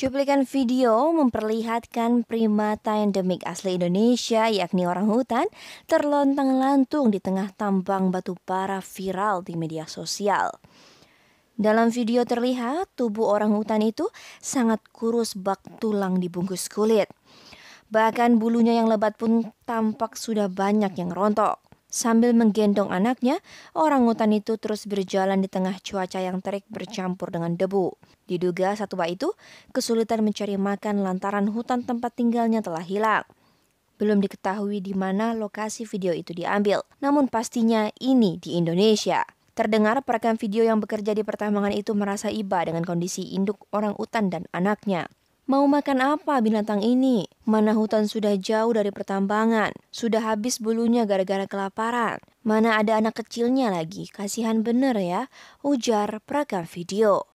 Cuplikan video memperlihatkan primata endemik asli Indonesia yakni orang hutan terlontang-lantung di tengah tambang batu bara viral di media sosial. Dalam video terlihat tubuh orang hutan itu sangat kurus bak tulang dibungkus kulit. Bahkan bulunya yang lebat pun tampak sudah banyak yang rontok. Sambil menggendong anaknya, orang hutan itu terus berjalan di tengah cuaca yang terik bercampur dengan debu. Diduga satwa itu kesulitan mencari makan lantaran hutan tempat tinggalnya telah hilang. Belum diketahui di mana lokasi video itu diambil, namun pastinya ini di Indonesia. Terdengar perekam video yang bekerja di pertambangan itu merasa iba dengan kondisi induk orang utan dan anaknya. Mau makan apa binatang ini? Mana hutan sudah jauh dari pertambangan, sudah habis bulunya gara-gara kelaparan. Mana ada anak kecilnya lagi, kasihan bener ya, ujar perekam video.